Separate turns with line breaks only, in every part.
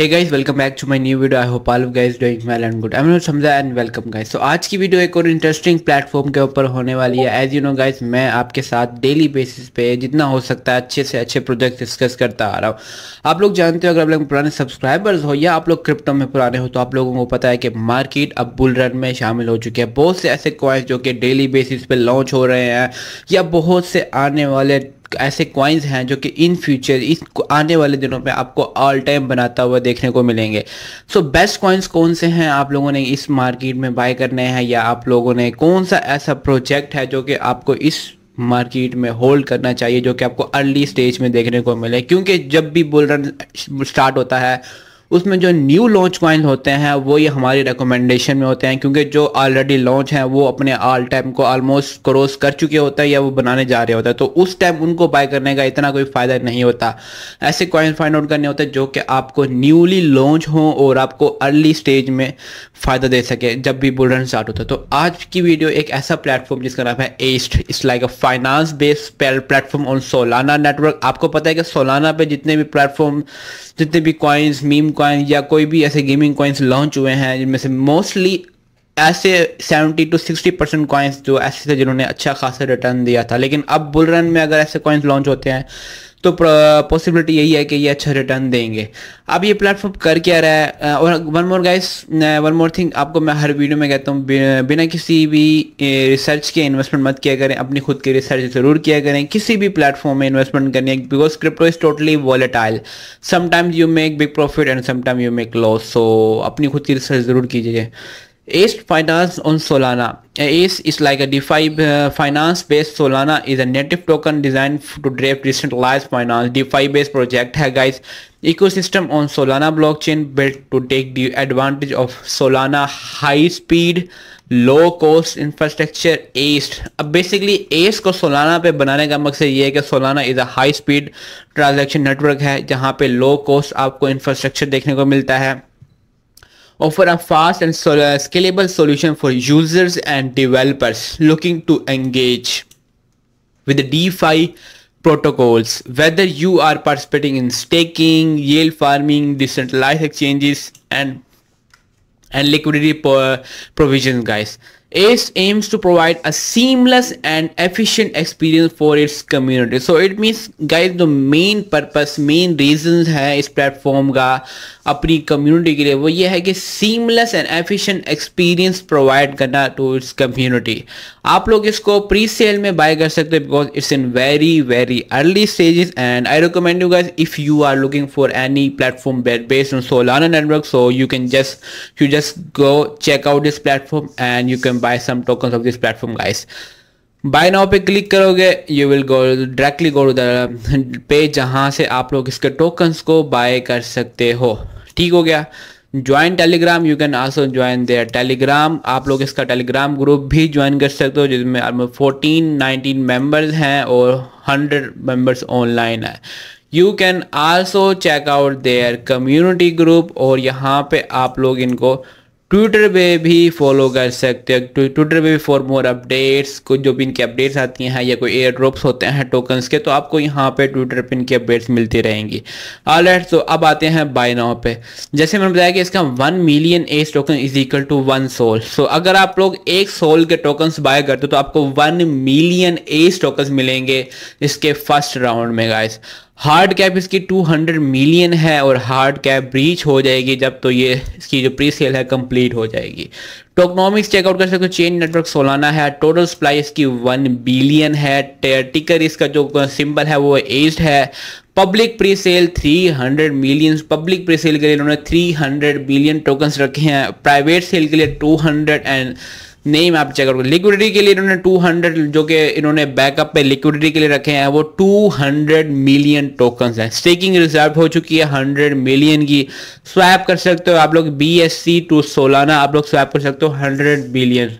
Hey guys welcome back to my new video I hope all of guys doing well and good I am समझा and welcome guys तो आज की video एक और interesting platform के ऊपर होने वाली है एज यू नो गाइस मैं आपके साथ डेली बेसिस पे जितना हो सकता है अच्छे से अच्छे प्रोजेक्ट डिस्कस करता आ रहा हूँ आप लोग जानते हो अगर आप लोग पुराने सब्सक्राइबर्स हो या आप लोग क्रिप्टो में पुराने हो तो आप लोगों को पता है कि मार्केट अब बुल रन में शामिल हो चुके हैं बहुत से ऐसे कॉइन्स जो कि डेली बेसिस पे लॉन्च हो रहे हैं या बहुत से आने वाले ऐसे क्वाइंस हैं जो कि इन फ्यूचर इस आने वाले दिनों में आपको ऑल टाइम बनाता हुआ देखने को मिलेंगे सो बेस्ट क्वाइंस कौन से हैं आप लोगों ने इस मार्केट में बाय करने हैं या आप लोगों ने कौन सा ऐसा प्रोजेक्ट है जो कि आपको इस मार्केट में होल्ड करना चाहिए जो कि आपको अर्ली स्टेज में देखने को मिले क्योंकि जब भी बुल रन स्टार्ट होता है उसमें जो न्यू लॉन्च कॉइन्स होते हैं वो ये हमारी रिकमेंडेशन में होते हैं क्योंकि जो ऑलरेडी लॉन्च हैं वो अपने ऑल टाइम को ऑलमोस्ट क्रॉस कर चुके होते हैं या वो बनाने जा रहे होते हैं तो उस टाइम उनको बाय करने का इतना कोई फ़ायदा नहीं होता ऐसे कॉइन फाइंड आउट करने होते हैं जो कि आपको न्यूली लॉन्च हो और आपको अर्ली स्टेज में फ़ायदा दे सके जब भी बुलरन स्टार्ट होता है तो आज की वीडियो एक ऐसा प्लेटफॉर्म जिसका नाम है एस्ट it's like a finance based platform on Solana network आपको पता है कि सोलाना पे जितने भी प्लेटफॉर्म जितने भी कॉइन्स मीम कॉइन या कोई भी ऐसे गेमिंग कॉइन्स लॉन्च हुए हैं जिनमें से मोस्टली ऐसे 70 टू 60 परसेंट कॉइन्स जो ऐसे थे जिन्होंने अच्छा खासा रिटर्न दिया था लेकिन अब बुल रन में अगर ऐसे कॉइन्स लॉन्च होते हैं तो पॉसिबिलिटी यही है कि ये अच्छा रिटर्न देंगे अब ये प्लेटफॉर्म कर क्या रहा है और one more guys one more thing आपको मैं हर वीडियो में कहता हूँ बिना किसी भी रिसर्च के इन्वेस्टमेंट मत किया करें अपनी खुद की रिसर्च ज़रूर किया करें किसी भी प्लेटफॉर्म में इन्वेस्टमेंट करनी है because crypto is totally volatile sometimes you make big profit and sometime you make loss so अपनी खुद की रिसर्च ज़रूर कीजिए ACE Finance on Solana. ACE is like a DeFi uh, finance-based Solana is a native token designed to draft decentralized finance. DeFi-based project है guys. Ecosystem on Solana blockchain built to take the advantage of Solana high-speed low cost infrastructure एस्ट अब basically S को Solana पे बनाने का मकसद ये है कि Solana is a high speed transaction network है जहाँ पे लो कॉस्ट आपको इंफ्रास्ट्रक्चर देखने को मिलता है offer a fast and uh, scalable solution for users and developers looking to engage with the DeFi protocols. Whether you are participating in staking, yield farming, decentralized exchanges and and liquidity uh, provisions guys ACE aims to provide a seamless and efficient experience for its community. So it means guys the main purpose, main reasons है इस platform का अपनी community के लिए वो ये है कि seamless and efficient experience provide करना to its community. आप लोग इसको pre-sale में buy कर सकते हो because it's in very very early stages and I recommend you guys if you are looking for any platform based on Solana network so you can just you just go check out this platform and you can buy some tokens of this platform guys buy now पे click करोगे you will go directly go to the page जहाँ से आप लोग इसके token को bye कर सकते हो ठीक हो गया join Telegram you can also join their Telegram आप लोग इसका टेलीग्राम ग्रुप भी ज्वाइन कर सकते हो जिसमें फोर्टीन नाइनटीन मेंबर्स हैं और हंड्रेड मेंबर्स ऑनलाइन है you can also check out their community group और यहाँ पे आप लोग इनको ट्विटर पे भी फॉलो कर सकते हैं ट्विटर पे भी फॉर मोर अपडेट्स को जो भी इनकी अपडेट्स आती हैं या कोई एयर ड्रॉप्स होते हैं टोकन्स के तो आपको यहाँ पे ट्विटर पे इनकी अपडेट्स मिलती रहेंगी ऑल राइट तो अब आते हैं बाय नाउ पे जैसे मैंने बताया कि इसका one million S token is equal to one Sol so अगर आप लोग एक सोल के टोकन्स बाय करते हो तो आपको वन मिलियन एस टोकन्स मिलेंगे इसके फर्स्ट राउंड में गाइस हार्ड कैप इसकी 200 मिलियन है और हार्ड कैप ब्रीच हो जाएगी जब तो ये इसकी जो प्री सेल है कंप्लीट हो जाएगी टोकनॉमिक्स चेकआउट कर सकते हो चेन नेटवर्क सोलाना है टोटल सप्लाई इसकी 1 बिलियन है टिकर इसका जो सिंबल है वो एज्ड है public pre sale 300 million public pre sale के लिए इन्होंने 300 बिलियन टोकन्स रखे हैं प्राइवेट सेल के लिए हंड्रेड एंड नेम आप चेक करोगे लिक्विडिटी के लिए इन्होंने 200 जो कि इन्होंने बैकअप पे लिक्विडिटी के लिए रखे हैं वो 200 मिलियन टोकन्स हैं स्टेकिंग रिजर्व हो चुकी है 100 मिलियन की स्वैप कर सकते हो आप लोग बी टू सोलाना आप लोग स्वैप कर सकते हो 100 billion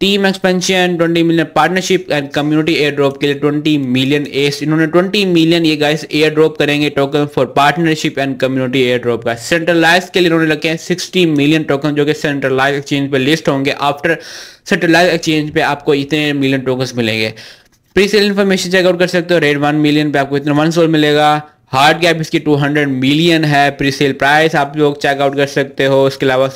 team expansion 20 million partnership and community airdrop के लिए 20 मिलियन एस इन्होंने 20 मिलियन ये गाइस एयर ड्रॉप करेंगे token for partnership and community airdrop का सेंट्रलाइज के लिए इन्होंने लगे हैं 60 मिलियन टोकन जो कि सेंट्रलाइज एक्सचेंज पे लिस्ट होंगे आफ्टर सेंट्रलाइज एक्सचेंज पे आपको इतने मिलियन टोकन मिलेंगे प्री सेल इन्फॉर्मेशन चेकआउट कर सकते हो रेड वन मिलियन पे आपको इतना वन सोल मिलेगा हार्ड कैप इसकी टू मिलियन है प्री सेल प्राइस आप लोग चेकआउट कर सकते हो उसके अलावा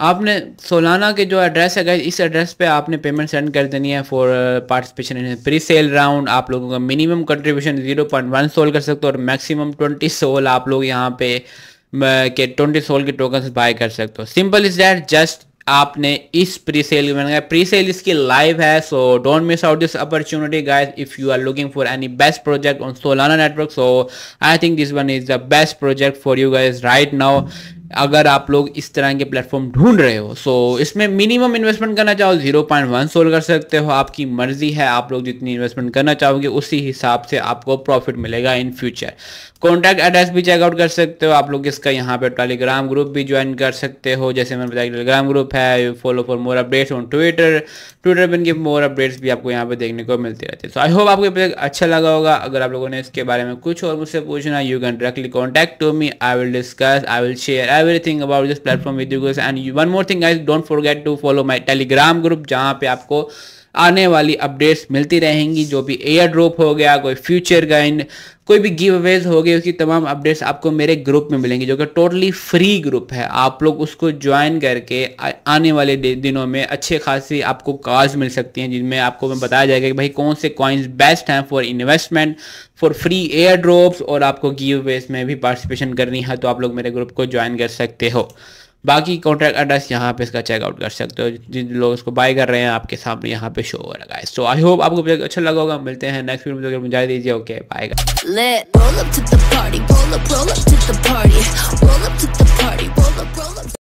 आपने सोलाना के जो एड्रेस है इस एड्रेस पे आपने पेमेंट सेंड कर देनी है for participation in pre sale round आप लोगों का minimum contribution zero point one Sol कर सकते हो और मैक्सिमम ट्वेंटी सोल आप लोग यहाँ पे uh, के ट्वेंटी सोल के टोकन बाय कर सकते हो सिंपल इज डैट जस्ट आपने इस प्री सेल में प्री सेल इसकी लाइव है so don't miss out this opportunity guys if you are looking for any best project on Solana network so I think this one is the best project for you guys right now अगर आप लोग इस तरह के platform ढूंढ रहे हो so so, इसमें मिनिमम इन्वेस्टमेंट करना चाहो जीरो पॉइंट वन सोल कर सकते हो आपकी मर्जी है आप लोग जितनी इन्वेस्टमेंट करना चाहोगे उसी हिसाब से आपको प्रॉफिट मिलेगा इन फ्यूचर कॉन्टैक्ट एड्रेस भी चेकआउट कर सकते हो आप लोग इसका यहाँ पे टेलीग्राम ग्रुप भी ज्वाइन कर सकते हो जैसे मैंने बताया टेलीग्राम ग्रुप है follow for more updates on Twitter Twitter पर इनके मोर अपडेट्स भी आपको यहाँ पे देखने को मिलते रहते हैं सो आई होप आपको अच्छा लगा होगा अगर आप लोगों ने इसके बारे में कुछ और मुझसे पूछना you can directly contact to me I will discuss I will share I everything about this platform with you and one more thing guys don't forget to follow my Telegram group जहां पे आपको आने वाली updates मिलती रहेंगी जो भी air drop हो गया कोई फ्यूचर गाइन कोई भी गिव अवेज हो गया उसकी तमाम अपडेट्स आपको मेरे ग्रुप में मिलेंगी जो कि टोटली फ्री ग्रुप है आप लोग उसको ज्वाइन करके आने वाले दिनों में अच्छे खासी आपको कॉल्स मिल सकती हैं जिनमें आपको मैं बताया जाएगा कि भाई कौन से कॉइन्स बेस्ट हैं for investment for free airdrops और आपको गिव अवेज में भी पार्टिसिपेशन करनी है तो आप लोग मेरे ग्रुप को ज्वाइन कर सकते हो बाकी कॉन्ट्रैक्ट एड्रेस यहाँ पे इसका चेकआउट कर सकते हो जिन लोग इसको बाय कर रहे हैं आपके सामने यहाँ पे शो हो रहा है सो आई होप आपको अच्छा लगा होगा मिलते हैं नेक्स्ट वीडियो में जाए तो दीजिए ओके बाय